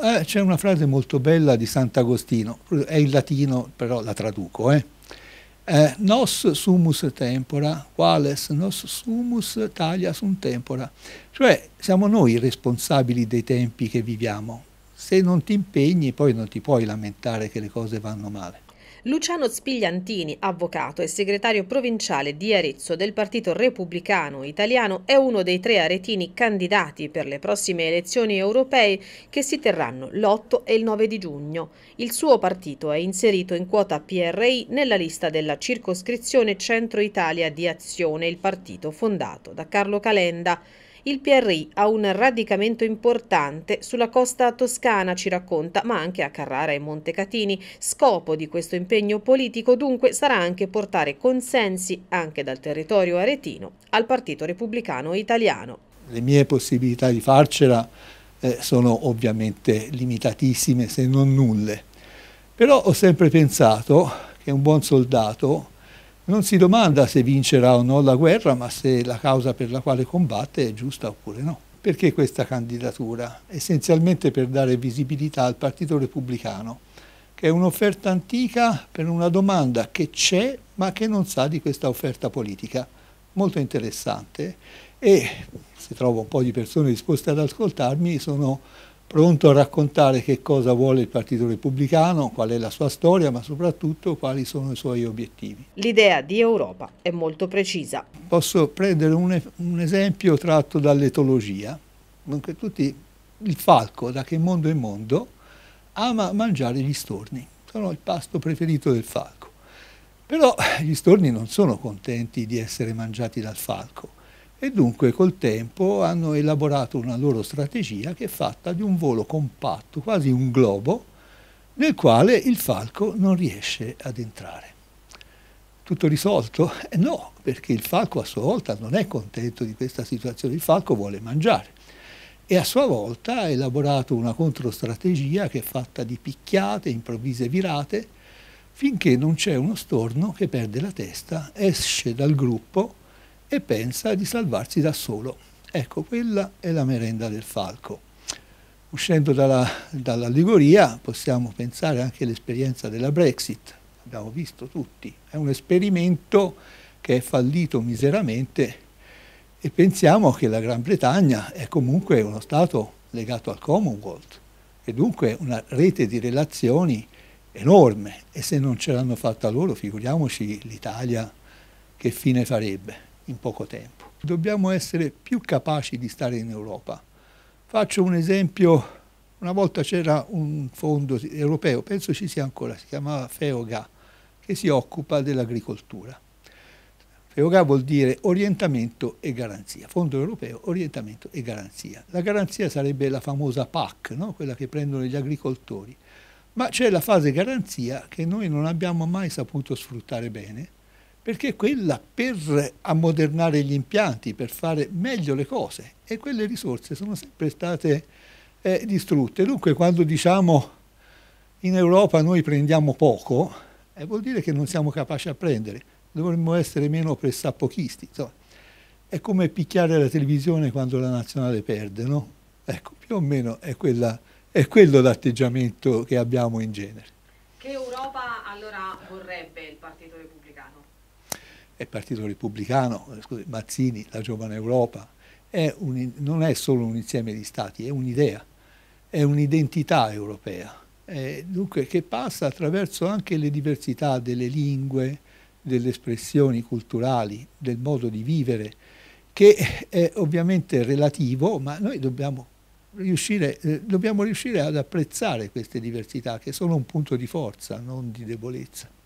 Eh, c'è una frase molto bella di Sant'Agostino, è in latino però la traduco. Eh. Eh, nos sumus tempora, quales nos sumus talia sunt tempora. Cioè siamo noi i responsabili dei tempi che viviamo. Se non ti impegni poi non ti puoi lamentare che le cose vanno male. Luciano Spigliantini, avvocato e segretario provinciale di Arezzo del Partito Repubblicano Italiano, è uno dei tre aretini candidati per le prossime elezioni europee che si terranno l'8 e il 9 di giugno. Il suo partito è inserito in quota PRI nella lista della circoscrizione Centro Italia di Azione, il partito fondato da Carlo Calenda. Il PRI ha un radicamento importante sulla costa toscana, ci racconta, ma anche a Carrara e Montecatini. Scopo di questo impegno politico dunque sarà anche portare consensi anche dal territorio aretino al Partito Repubblicano Italiano. Le mie possibilità di farcela eh, sono ovviamente limitatissime se non nulle, però ho sempre pensato che un buon soldato non si domanda se vincerà o no la guerra, ma se la causa per la quale combatte è giusta oppure no. Perché questa candidatura? Essenzialmente per dare visibilità al Partito Repubblicano, che è un'offerta antica per una domanda che c'è ma che non sa di questa offerta politica. Molto interessante e se trovo un po' di persone disposte ad ascoltarmi sono pronto a raccontare che cosa vuole il Partito Repubblicano, qual è la sua storia, ma soprattutto quali sono i suoi obiettivi. L'idea di Europa è molto precisa. Posso prendere un, un esempio tratto dall'etologia. Tutti, il falco, da che mondo è mondo, ama mangiare gli storni. Sono il pasto preferito del falco. Però gli storni non sono contenti di essere mangiati dal falco e dunque col tempo hanno elaborato una loro strategia che è fatta di un volo compatto, quasi un globo, nel quale il falco non riesce ad entrare. Tutto risolto? Eh no, perché il falco a sua volta non è contento di questa situazione, il falco vuole mangiare e a sua volta ha elaborato una controstrategia che è fatta di picchiate, improvvise virate, finché non c'è uno storno che perde la testa, esce dal gruppo e pensa di salvarsi da solo. Ecco, quella è la merenda del falco. Uscendo dall'allegoria dalla possiamo pensare anche all'esperienza della Brexit, abbiamo visto tutti, è un esperimento che è fallito miseramente e pensiamo che la Gran Bretagna è comunque uno Stato legato al Commonwealth e dunque una rete di relazioni enorme e se non ce l'hanno fatta loro figuriamoci l'Italia che fine farebbe in poco tempo. Dobbiamo essere più capaci di stare in Europa. Faccio un esempio, una volta c'era un fondo europeo, penso ci sia ancora, si chiamava FEOGA, che si occupa dell'agricoltura. FEOGA vuol dire orientamento e garanzia, fondo europeo orientamento e garanzia. La garanzia sarebbe la famosa PAC, no? quella che prendono gli agricoltori, ma c'è la fase garanzia che noi non abbiamo mai saputo sfruttare bene perché quella per ammodernare gli impianti, per fare meglio le cose e quelle risorse sono sempre state eh, distrutte. Dunque quando diciamo in Europa noi prendiamo poco, eh, vuol dire che non siamo capaci a prendere, dovremmo essere meno pressappochisti. Insomma. È come picchiare la televisione quando la nazionale perde, no? Ecco, più o meno è, quella, è quello l'atteggiamento che abbiamo in genere. Che Europa allora vorrebbe il Partito Repubblicano? è Partito Repubblicano, eh, scusi, Mazzini, la Giovane Europa, è un, non è solo un insieme di stati, è un'idea, è un'identità europea, è, eh, dunque che passa attraverso anche le diversità delle lingue, delle espressioni culturali, del modo di vivere, che è ovviamente relativo, ma noi dobbiamo riuscire, eh, dobbiamo riuscire ad apprezzare queste diversità che sono un punto di forza, non di debolezza.